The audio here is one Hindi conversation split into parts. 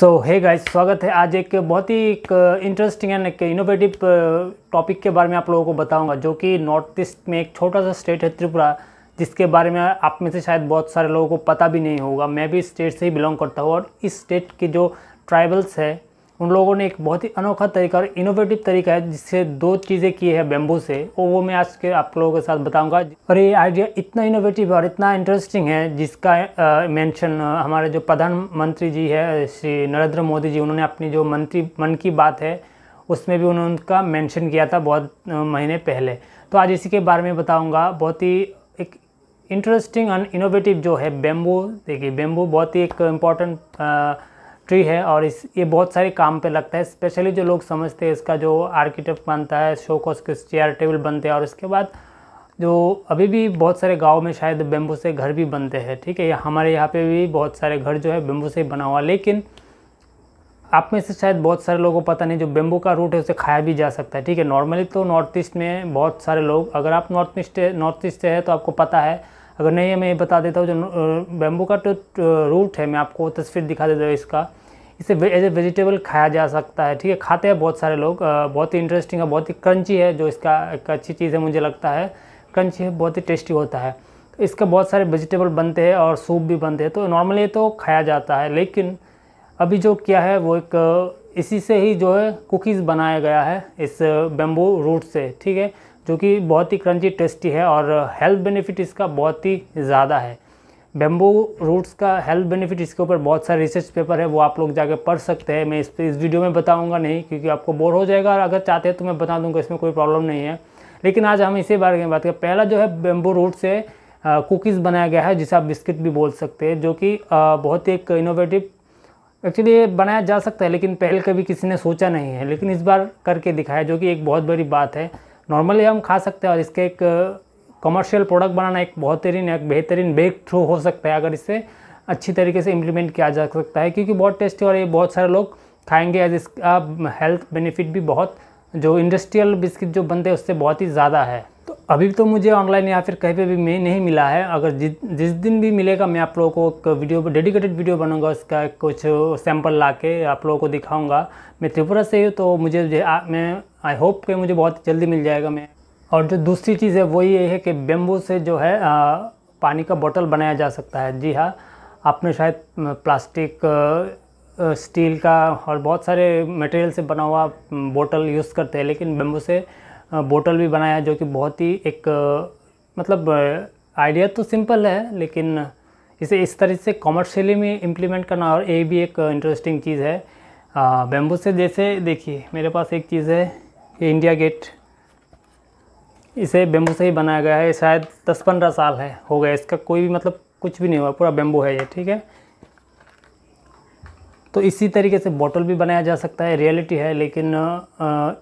सो है गाइस स्वागत है आज एक बहुत ही एक इंटरेस्टिंग uh, एंड एक इनोवेटिव टॉपिक uh, के बारे में आप लोगों को बताऊंगा जो कि नॉर्थ ईस्ट में एक छोटा सा स्टेट है त्रिपुरा जिसके बारे में आप में से शायद बहुत सारे लोगों को पता भी नहीं होगा मैं भी स्टेट से ही बिलोंग करता हूँ और इस स्टेट के जो ट्राइबल्स है उन लोगों ने एक बहुत ही अनोखा तरीका और इनोवेटिव तरीका है जिससे दो चीज़ें की है बेम्बू से और वो मैं आज के आप लोगों के साथ बताऊंगा और ये आइडिया इतना इनोवेटिव और इतना इंटरेस्टिंग है जिसका मेंशन हमारे जो प्रधानमंत्री जी है श्री नरेंद्र मोदी जी उन्होंने अपनी जो मंत्री मन की बात है उसमें भी उन्होंने उनका मैंशन किया था बहुत महीने पहले तो आज इसी के बारे में बताऊँगा बहुत ही एक इंटरेस्टिंग एंड इनोवेटिव जो है बेम्बू देखिए बेम्बू बहुत ही एक इम्पॉर्टेंट ट्री है और इस ये बहुत सारे काम पे लगता है स्पेशली जो लोग समझते हैं इसका जो आर्किटेक्ट बनता है कॉस के चेयर टेबल बनते हैं और इसके बाद जो अभी भी बहुत सारे गांव में शायद बेम्बू से घर भी बनते हैं ठीक है हमारे यहाँ पे भी बहुत सारे घर जो है बेम्बू से बना हुआ लेकिन आप में से शायद बहुत सारे लोगों को पता नहीं जो बेम्बू का रूट है उसे खाया भी जा सकता है ठीक है नॉर्मली तो नॉर्थ ईस्ट में बहुत सारे लोग अगर आप नॉर्थ ईस्ट नॉर्थ ईस्ट से है तो आपको पता है अगर नहीं है मैं ये बता देता हूँ जो बेम्बू का तो रूट है मैं आपको तस्वीर दिखा देता हूँ इसका इसे एज ए वेजिटेबल खाया जा सकता है ठीक है खाते हैं बहुत सारे लोग बहुत ही इंटरेस्टिंग है बहुत ही क्रंची है जो इसका एक अच्छी चीज़ है मुझे लगता है क्रंची है बहुत ही टेस्टी होता है तो इसका बहुत सारे वेजिटेबल बनते हैं और सूप भी बनते हैं तो नॉर्मली तो खाया जाता है लेकिन अभी जो किया है वो एक इसी से ही जो है कुकीज़ बनाया गया है इस बेम्बू रूट से ठीक है जो कि बहुत ही क्रंची टेस्टी है और हेल्थ बेनिफिट इसका बहुत ही ज़्यादा है बेम्बू रूट्स का हेल्थ बेनिफिट इसके ऊपर बहुत सारे रिसर्च पेपर है वो आप लोग जाके पढ़ सकते हैं मैं इस इस वीडियो में बताऊंगा नहीं क्योंकि आपको बोर हो जाएगा और अगर चाहते हैं तो मैं बता दूंगा इसमें कोई प्रॉब्लम नहीं है लेकिन आज हम इसी बारे में बात करें पहला जो है बेम्बू रूट से कुकीज़ बनाया गया है जिसे आप बिस्किट भी बोल सकते हैं जो कि बहुत ही एक इनोवेटिव एक्चुअली बनाया जा सकता है लेकिन पहले कभी किसी ने सोचा नहीं है लेकिन इस बार करके दिखाया जो कि एक बहुत बड़ी बात है नॉर्मली हम खा सकते हैं और इसके एक कमर्शियल प्रोडक्ट बनाना एक बेहतरीन एक बेहतरीन ब्रेक थ्रू हो सकता है अगर इसे अच्छी तरीके से इम्प्लीमेंट किया जा सकता है क्योंकि बहुत टेस्टी और ये बहुत सारे लोग खाएंगे एज इसका हेल्थ बेनिफिट भी बहुत जो इंडस्ट्रियल बिस्किट जो बनते हैं उससे बहुत ही ज़्यादा है तो अभी तो मुझे ऑनलाइन या फिर कहीं पे भी मैं नहीं मिला है अगर जि, जिस दिन भी मिलेगा मैं आप लोगों को एक वीडियो डेडिकेटेड वीडियो बनाऊंगा उसका कुछ सैंपल ला के आप लोगों को दिखाऊंगा मैं त्रिपुरा से हूँ तो मुझे आ, मैं आई होप कि मुझे बहुत जल्दी मिल जाएगा मैं और जो दूसरी चीज़ है वो ये है कि बेम्बू से जो है पानी का बोतल बनाया जा सकता है जी हाँ आपने शायद प्लास्टिक स्टील का और बहुत सारे मटेरियल से बना हुआ बोतल यूज़ करते हैं लेकिन बेम्बू से बोतल भी बनाया जो कि बहुत ही एक मतलब आइडिया तो सिंपल है लेकिन इसे इस तरह से कॉमर्शियली में इम्प्लीमेंट करना और ये भी एक इंटरेस्टिंग चीज़ है बेम्बू से जैसे देखिए मेरे पास एक चीज़ है इंडिया गेट इसे बेम्बू से ही बनाया गया है शायद दस पंद्रह साल है हो गया इसका कोई भी मतलब कुछ भी नहीं हुआ पूरा बेम्बू है ये ठीक है तो इसी तरीके से बॉटल भी बनाया जा सकता है रियलिटी है लेकिन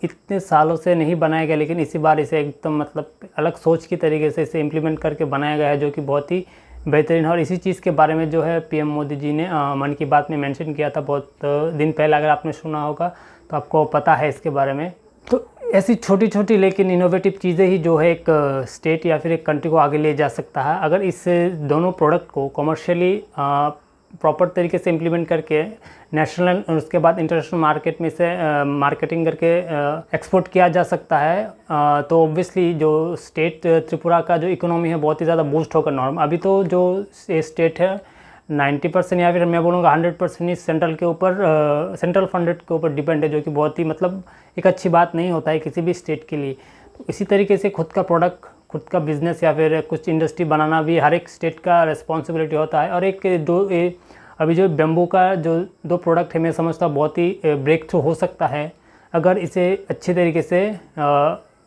इतने सालों से नहीं बनाया गया लेकिन इसी बार इसे एकदम मतलब अलग सोच की तरीके से इसे इम्प्लीमेंट करके बनाया गया है जो कि बहुत ही बेहतरीन है और इसी चीज़ के बारे में जो है पीएम मोदी जी ने मन की बात में मेंशन किया था बहुत दिन पहले अगर आपने सुना होगा तो आपको पता है इसके बारे में तो ऐसी छोटी छोटी लेकिन इनोवेटिव चीज़ें ही जो है एक स्टेट या फिर एक कंट्री को आगे ले जा सकता है अगर इस दोनों प्रोडक्ट को कॉमर्शियली प्रॉपर तरीके से इम्प्लीमेंट करके नेशनल और उसके बाद इंटरनेशनल मार्केट में से मार्केटिंग करके एक्सपोर्ट किया जा सकता है आ, तो ऑब्वियसली जो स्टेट त्रिपुरा का जो इकोनॉमी है बहुत ही ज़्यादा बूस्ट होकर नॉर्म अभी तो जो स्टेट है 90 परसेंट या फिर मैं बोलूँगा 100 परसेंट ही सेंट्रल के ऊपर सेंट्रल फंडेड के ऊपर डिपेंड है जो कि बहुत ही मतलब एक अच्छी बात नहीं होता है किसी भी स्टेट के लिए तो इसी तरीके से खुद का प्रोडक्ट खुद का बिजनेस या फिर कुछ इंडस्ट्री बनाना भी हर एक स्टेट का रिस्पॉन्सिबिलिटी होता है और एक दो ए, अभी जो बेम्बू का जो दो प्रोडक्ट है मैं समझता बहुत ही ब्रेक थ्रू हो सकता है अगर इसे अच्छे तरीके से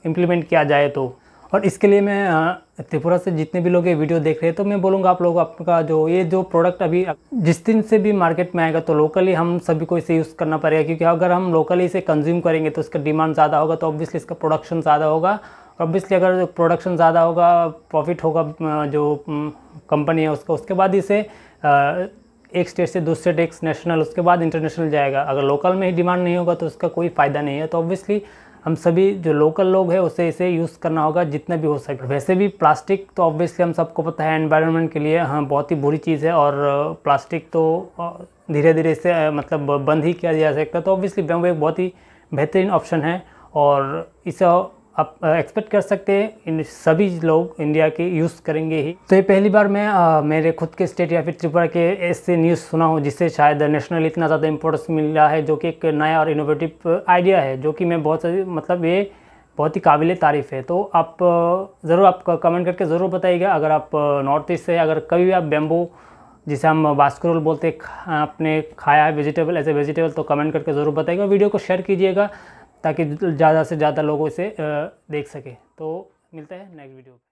इम्प्लीमेंट किया जाए तो और इसके लिए मैं त्रिपुरा से जितने भी लोग ये वीडियो देख रहे हैं तो मैं बोलूँगा आप लोग आपका जो ये जो प्रोडक्ट अभी जिस दिन से भी मार्केट में आएगा तो लोकली हम सभी को इसे यूज़ करना पड़ेगा क्योंकि अगर हम लोकली इसे कंज्यूम करेंगे तो इसका डिमांड ज़्यादा होगा तो ऑब्वियसली इसका प्रोडक्शन ज़्यादा होगा और ऑब्वियसली अगर प्रोडक्शन ज़्यादा होगा प्रॉफिट होगा जो कंपनी है उसका उसके बाद इसे एक स्टेट से दूसरे स्टेट नेशनल उसके बाद इंटरनेशनल जाएगा अगर लोकल में ही डिमांड नहीं होगा तो उसका कोई फ़ायदा नहीं है तो ऑब्वियसली हम सभी जो लोकल लोग हैं उसे इसे यूज़ करना होगा जितना भी हो सके वैसे भी प्लास्टिक तो ऑब्वियसली हम सबको पता है एनवायरनमेंट के लिए हाँ बहुत ही बुरी चीज़ है और प्लास्टिक तो धीरे धीरे इसे मतलब बंद ही किया जा सकता तो ऑब्वियसली बेम्बू एक बहुत ही बेहतरीन ऑप्शन है और इसे आप एक्सपेक्ट कर सकते हैं इन सभी लोग इंडिया के यूज़ करेंगे ही तो ये पहली बार मैं आ, मेरे खुद के स्टेट या फिर त्रिपुरा के ऐसे न्यूज़ सुना हूँ जिससे शायद नेशनल इतना ज़्यादा इम्पोर्टेंस मिल रहा है जो कि एक नया और इनोवेटिव आइडिया है जो कि मैं बहुत मतलब ये बहुत ही काबिल तारीफ़ है तो आप ज़रूर आप कमेंट करके ज़रूर बताइएगा अगर आप नॉर्थ ईस्ट से अगर कभी भी आप बेम्बू जिसे हम बास्करोल बोलते हैं आपने खाया है वेजिटेबल एज ए वेजिटेबल तो कमेंट करके ज़रूर बताइएगा वीडियो को शेयर कीजिएगा ताकि ज़्यादा से ज़्यादा लोग इसे देख सकें तो मिलता है नेक्स्ट वीडियो